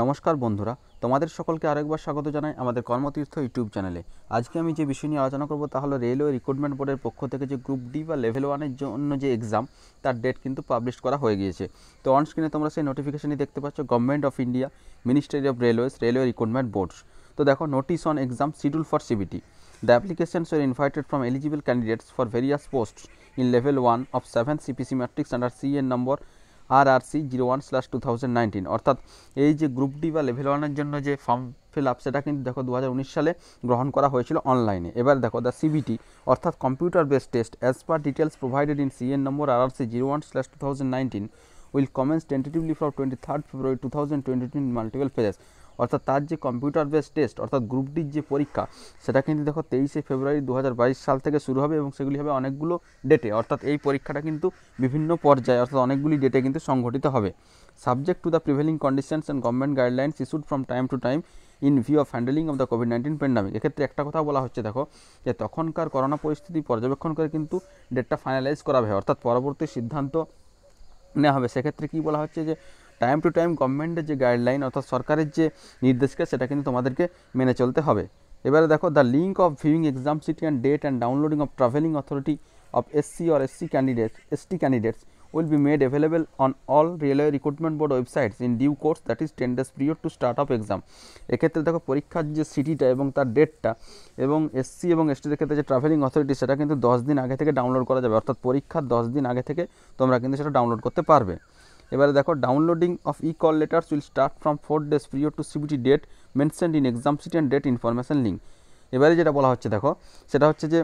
নমস্কার বন্ধুরা তোমাদের সকলকে আরেকবার স্বাগত জানাই আমাদের কর্মতীর্থ ইউটিউব চ্যানেলে আজকে আমি যে বিষয় নিয়ে আলোচনা করবো তা হলো রেলওয়ে রিক্রুটমেন্ট বোর্ডের পক্ষ থেকে যে গ্রুপ ডি বা লেভেল ওয়ানের জন্য যে এক্সাম তার ডেট কিন্তু পাবলিশ করা হয়ে গিয়েছে তো অনস্ক্রিনে তোমরা সেই নোটিফিকেশনই দেখতে পাচ্ছ government of India ministry of railways railway recruitment boards তো দেখো notice on exam schedule for CBT the applications were invited from eligible candidates for various posts in level one of seven CPC matrix under C N number R R C zero one slash two thousand nineteen অর্থাৎ এই যে group D বা level ওয়ানের জন্য যে form fill up সেটা কিন্তু দেখো দু সালে গ্রহণ করা হয়েছিল অনলাইনে এবার দেখো দ্য সিবিটি অর্থাৎ computer base test as per details provided in CN number R R C zero one slash two thousand nineteen will commence tentatively from twenty third February two thousand twenty two in multiple phases অর্থাৎ তার যে computer base test অর্থাৎ group ডির যে পরীক্ষা সেটা কিন্তু দেখো তেইশে ফেব্রুয়ারি দু সাল থেকে শুরু হবে এবং সেগুলি হবে অনেকগুলো ডেটে অর্থাৎ এই পরীক্ষাটা কিন্তু বিভিন্ন পর্যায়ে অর্থাৎ অনেকগুলি ডেটে কিন্তু সংঘটিত হবে subject to the prevailing conditions and government guidelines issued from time to time in view of handling of the COVID nineteen pandemic এক্ষেত্রে একটা কথা বলা হচ্ছে দেখো যে তখনকার করোনা পরিস্থিতি পর্যবেক্ষণ করে কিন্তু ডেটটা ফাইনালাইজ করা হবে অর্থাৎ পরবর্তী সিদ্ধান্ত নেওয়া হবে সেক্ষেত্রে কী বলা হচ্ছে যে টাইম টু টাইম গভর্নমেন্টের যে গাইডলাইন অর্থাৎ সরকারের যে নির্দেশিকা সেটা কিন্তু তোমাদেরকে মেনে চলতে হবে এবারে দেখো the link of viewing exam city and date and downloading of travelling authority of SC or SC candidates ST candidates will be made available on all railway recruitment board websites in due course that is ten days period to start of exam এক্ষেত্রে দেখো পরীক্ষার যে সিটিটা এবং তার ডেটটা এবং SC এবং এসটিদের ক্ষেত্রে যে ট্রাভেলিং অথরিটি সেটা কিন্তু দশ দিন আগে থেকে ডাউনলোড করা যাবে অর্থাৎ পরীক্ষার দশ দিন আগে থেকে তোমরা কিন্তু সেটা ডাউনলোড করতে পারবে এবারে দেখো downloading of E call letters will start from four days period to CBT date mentioned in exam city and date information link এবারে যেটা বলা হচ্ছে দেখো সেটা হচ্ছে যে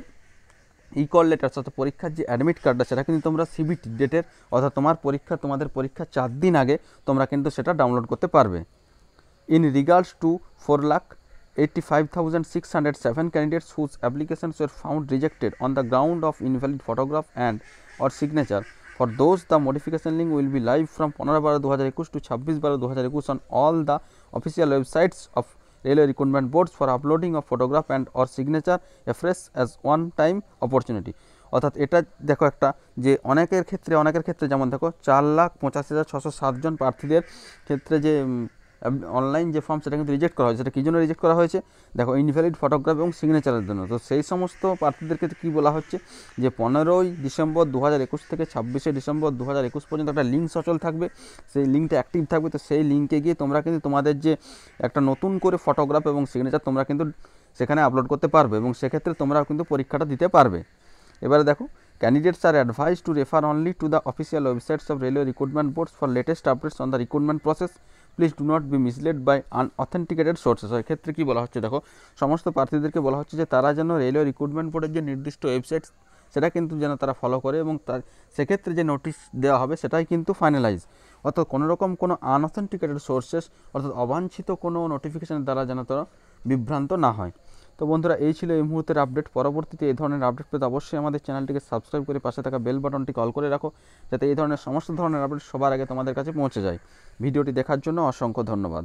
ই কল লেটার অর্থাৎ পরীক্ষার যে অ্যাডমিট কার্ডটা সেটা কিন্তু তোমরা সিবিটি ডেটের অর্থাৎ তোমার পরীক্ষা তোমাদের পরীক্ষা চার দিন আগে তোমরা কিন্তু সেটা ডাউনলোড করতে পারবে in regards to four lakh five thousand six hundred seven candidates whose applications were found rejected on the ground of invalid photograph and or signature for those the modification link will be live from পনেরো বারো দু হাজার একুশ two ছাব্বিশ বারো দু হাজার একুশ on all the official websites of railway recruitment boards for uploading of photograph and or signature afresh as one time opportunity অর্থাৎ এটা দেখো একটা যে অনেকের ক্ষেত্রে অনেকের ক্ষেত্রে যেমন দেখো চার লাখ পঁচাশি হাজার ছশো সাতজন প্রার্থীদের ক্ষেত্রে যে অনলাইন যে ফর্ম সেটা কিন্তু রিজেক্ট করা হয়েছে সেটা কী জন্য রিজেক্ট করা হয়েছে দেখো ইনভ্যালিড ফটোগ্রাফ এবং সিগনেচারের জন্য তো সেই সমস্ত প্রার্থীদেরকে কি কী বলা হচ্ছে যে পনেরোই ডিসেম্বর দু একুশ থেকে ছাব্বিশে ডিসেম্বর দু একুশ পর্যন্ত একটা লিঙ্ক সচল থাকবে সেই লিঙ্কটা অ্যাক্টিভ থাকবে তো সেই লিঙ্কে গিয়ে তোমরা কিন্তু তোমাদের যে একটা নতুন করে ফটোগ্রাফ এবং সিগনেচার তোমরা কিন্তু সেখানে আপলোড করতে পারবে এবং সেক্ষেত্রে তোমরা কিন্তু পরীক্ষাটা দিতে পারবে এবারে দেখো Candidates are advised to refer only to the official websites of railway recruitment boards for latest updates on the recruitment process. Please do not be misled by unauthenticated sources এক্ষেত্রে কী বলা হচ্ছে দেখো সমস্ত প্রার্থীদেরকে বলা হচ্ছে যে তারা যেন রেলওয়ে রিক্রুটমেন্ট বোর্ডের যে নির্দিষ্ট ওয়েবসাইট সেটা কিন্তু যেন তারা ফলো করে এবং তার সেক্ষেত্রে যে নোটিশ দেওয়া হবে সেটাই কিন্তু ফাইনালাইজ অর্থাৎ কোনোরকম কোনো আনঅথেন্টিকেটেড সোর্সেস অর্থাৎ অবাঞ্ছিত কোনো নোটিফিকেশানের দ্বারা যেন তারা বিভ্রান্ত না হয় তো বন্ধুরা এই ছিল এই মুহূর্তের আপডেট পরবর্তীতে এই ধরনের আপডেট পেতে অবশ্যই আমাদের চ্যানেলটিকে সাবস্ক্রাইব করে পাশে থাকা বেল বাটনটি কল করে রাখো যাতে এই ধরনের সমস্ত ধরনের আপডেট সবার আগে তোমাদের কাছে পৌঁছে যায় ভিডিওটি দেখার জন্য অসংখ্য ধন্যবাদ